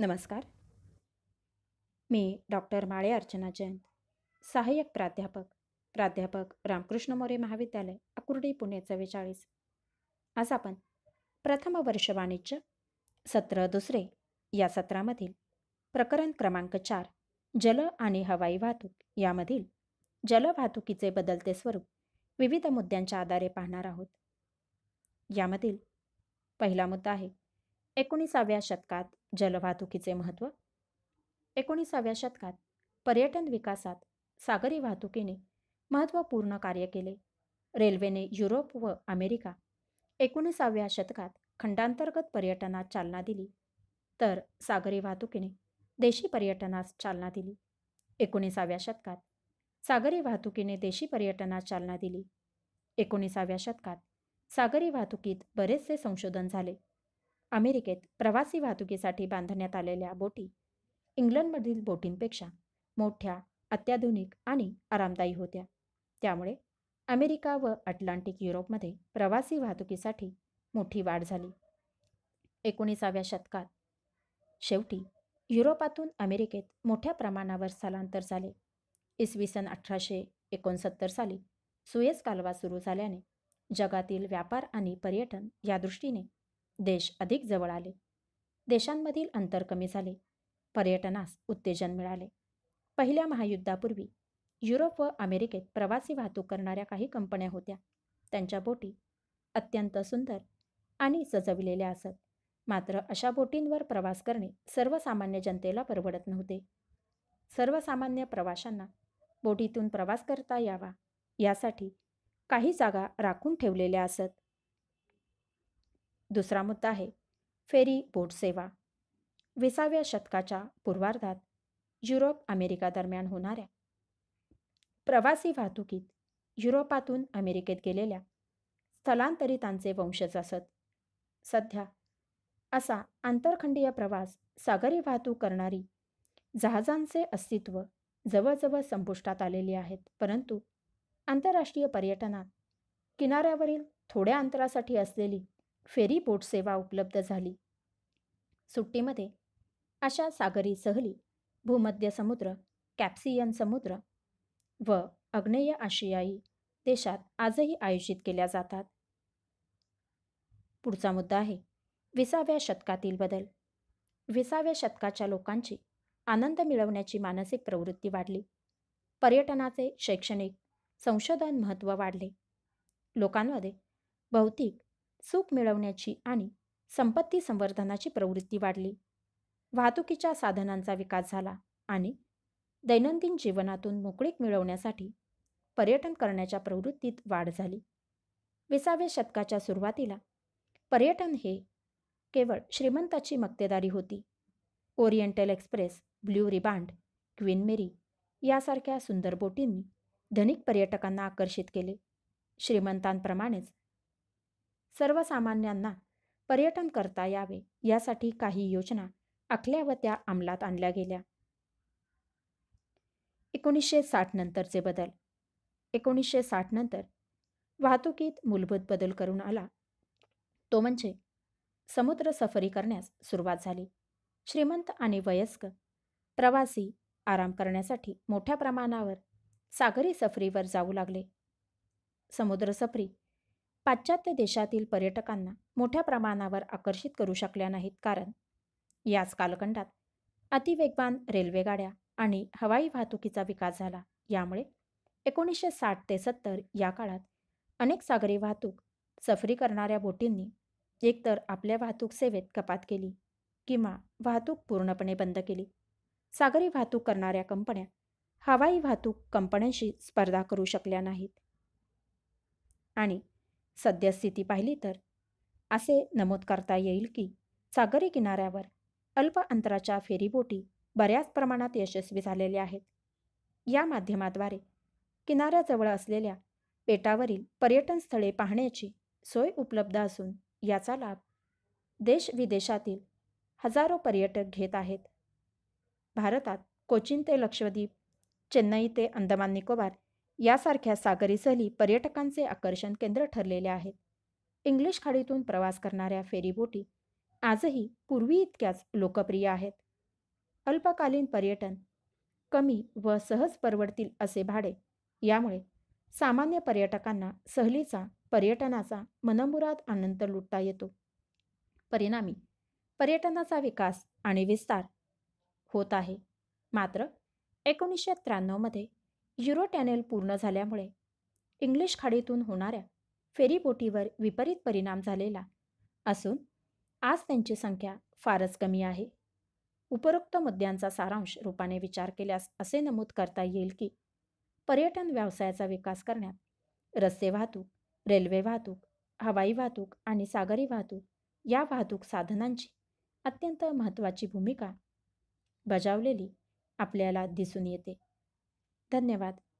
नमस्कार मी डॉक्टर माळे अर्चना जैन सहाय्यक प्राध्यापक प्राध्यापक रामकृष्ण मोरे महाविद्यालय अकुर्डी पुणे चव्वेचाळीस आज आपण प्रथम वर्ष वाणिज्य सत्र दुसरे या सत्रामधील प्रकरण क्रमांक चार जल आणि हवाई वाहतूक यामधील जल वाहतुकीचे बदलते स्वरूप विविध मुद्द्यांच्या आधारे पाहणार आहोत यामधील पहिला मुद्दा आहे एकोणीसाव्या शतकात जलवाहतुकीचे महत्त्व एकोणीसाव्या शतकात पर्यटन विकासात सागरी वाहतुकीने महत्त्वपूर्ण कार्य केले रेल्वेने युरोप व अमेरिका एकोणीसाव्या शतकात खंडांतर्गत पर्यटनात चालना दिली तर सागरी वाहतुकीने देशी पर्यटनास चालना दिली एकोणीसाव्या शतकात सागरी वाहतुकीने देशी पर्यटनास चालना दिली एकोणीसाव्या शतकात सागरी वाहतुकीत बरेचसे संशोधन झाले अमेरिकेत प्रवासी वाहतुकीसाठी बांधण्यात आलेल्या बोटी इंग्लंडमधील बोटींपेक्षा मोठ्या अत्याधुनिक आणि आरामदायी होत्या त्यामुळे अमेरिका व अटलांटिक युरोपमध्ये प्रवासी वाहतुकीसाठी मोठी वाढ झाली एकोणीसाव्या शतकात शेवटी युरोपातून अमेरिकेत मोठ्या प्रमाणावर स्थलांतर झाले इसवी सन अठराशे एकोणसत्तर साली सुएस कालवा सुरू झाल्याने जगातील व्यापार आणि पर्यटन या दृष्टीने देश अधिक जवळ आले देशांमधील अंतर कमी झाले पर्यटनास उत्तेजन मिळाले पहिल्या महायुद्धापूर्वी युरोप व अमेरिकेत प्रवासी वाहतूक करणाऱ्या काही कंपन्या होत्या त्यांच्या बोटी अत्यंत सुंदर आणि सजविलेल्या असत मात्र अशा बोटींवर प्रवास करणे सर्वसामान्य जनतेला परवडत नव्हते सर्वसामान्य प्रवाशांना बोटीतून प्रवास करता यावा यासाठी काही जागा राखून ठेवलेल्या असत दुसरा मुद्दा आहे फेरी बोट सेवा विसाव्या शतकाच्या पूर्वार्धात युरोप अमेरिका दरम्यान होणाऱ्या प्रवासी वाहतुकीत युरोपातून अमेरिकेत गेलेल्या स्थलांतरितांचे वंशज असत सध्या असा आंतरखंडीय प्रवास सागरी वाहतूक करणारी जहाजांचे अस्तित्व जवळजवळ संपुष्टात आलेली आहेत परंतु आंतरराष्ट्रीय पर्यटनात किनाऱ्यावरील थोड्या अंतरासाठी असलेली फेरी बोट सेवा उपलब्ध झाली सुट्टीमध्ये अशा सागरी सहली भूमध्य समुद्र कॅप्सियन समुद्र व अग्नेय आशियाई देशात आजही आयोजित केल्या जातात पुढचा मुद्दा आहे विसाव्या शतकातील बदल विसाव्या शतकाच्या लोकांची आनंद मिळवण्याची मानसिक प्रवृत्ती वाढली पर्यटनाचे शैक्षणिक संशोधन महत्त्व वाढले लोकांमध्ये भौतिक सुख मिळवण्याची आणि संपत्ती संवर्धनाची प्रवृत्ती वाढली वाहतुकीच्या साधनांचा विकास झाला आणि दैनंदिन जीवनातून मोकळीक मिळवण्यासाठी पर्यटन करण्याच्या प्रवृत्तीत वाढ झाली विसाव्या शतकाच्या सुरुवातीला पर्यटन हे केवळ श्रीमंताची मक्तेदारी होती Oriental Express Blue Riband Queen Mary यासारख्या सुंदर बोटींनी धनिक पर्यटकांना आकर्षित केले श्रीमंतांप्रमाणेच सर्वसामान्यांना पर्यटन करता यावे यासाठी काही योजना आखल्या व त्या अंमलात आणल्या गेल्या एकोणीसशे साठ नंतरचे बदल एकोणीसशे साठ नंतर वाहतुकीत मूलभूत बदल करून आला तो म्हणजे समुद्र सफरी करण्यास सुरुवात झाली श्रीमंत आणि वयस्क प्रवासी आराम करण्यासाठी मोठ्या प्रमाणावर सागरी सफरीवर जाऊ लागले समुद्र सफरी पाश्चात्य देशातील पर्यटकांना मोठ्या प्रमाणावर आकर्षित करू शकल्या नाहीत कारण याच कालखंडात अतिवेगवान रेल्वेगाड्या आणि हवाई वाहतुकीचा विकास झाला यामुळे एकोणीसशे साठ ते सत्तर या काळात अनेक सागरी वाहतूक सफरी करणाऱ्या बोटींनी एकतर आपल्या वाहतूक सेवेत कपात केली किंवा वाहतूक पूर्णपणे बंद केली सागरी वाहतूक करणाऱ्या कंपन्या हवाई वाहतूक कंपन्यांशी स्पर्धा करू शकल्या नाहीत आणि सद्यस्थिती पाहिली तर असे नमूद करता येईल की सागरी किनाऱ्यावर अल्प अंतराच्या फेरीबोटी बऱ्याच प्रमाणात यशस्वी झालेल्या आहेत या माध्यमाद्वारे किनाऱ्याजवळ असलेल्या बेटावरील पर्यटन स्थळे पाहण्याची सोय उपलब्ध असून याचा लाभ देश विदेशातील हजारो पर्यटक घेत आहेत भारतात कोचीन ते लक्षद्वीप चेन्नई ते अंदमान निकोबार यासारख्या सागरी सहली पर्यटकांचे आकर्षण केंद्र ठरलेले आहेत इंग्लिश खाडीतून प्रवास करणाऱ्या फेरीबोटी आजही पूर्वी इतक्याच लोकप्रिय आहेत अल्पकालीन पर्यटन कमी व सहज परवडतील असे भाडे यामुळे सामान्य पर्यटकांना सहलीचा पर्यटनाचा मनमुराद आनंद लुटता येतो परिणामी पर्यटनाचा विकास आणि विस्तार होत आहे मात्र एकोणीसशे त्र्याण्णवमध्ये युरो टॅनेल पूर्ण झाल्यामुळे इंग्लिश खाडीतून होणाऱ्या फेरीबोटीवर विपरीत परिणाम झालेला असून आज त्यांची संख्या फारच कमी आहे उपरोक्त मुद्द्यांचा सारांश रूपाने विचार केल्यास असे नमूद करता येईल की पर्यटन व्यवसायाचा विकास करण्यात रस्ते वाहतूक रेल्वे वाहतूक हवाई वाहतूक आणि सागरी वाहतूक या वाहतूक साधनांची अत्यंत महत्त्वाची भूमिका बजावलेली आपल्याला दिसून येते धन्यवाद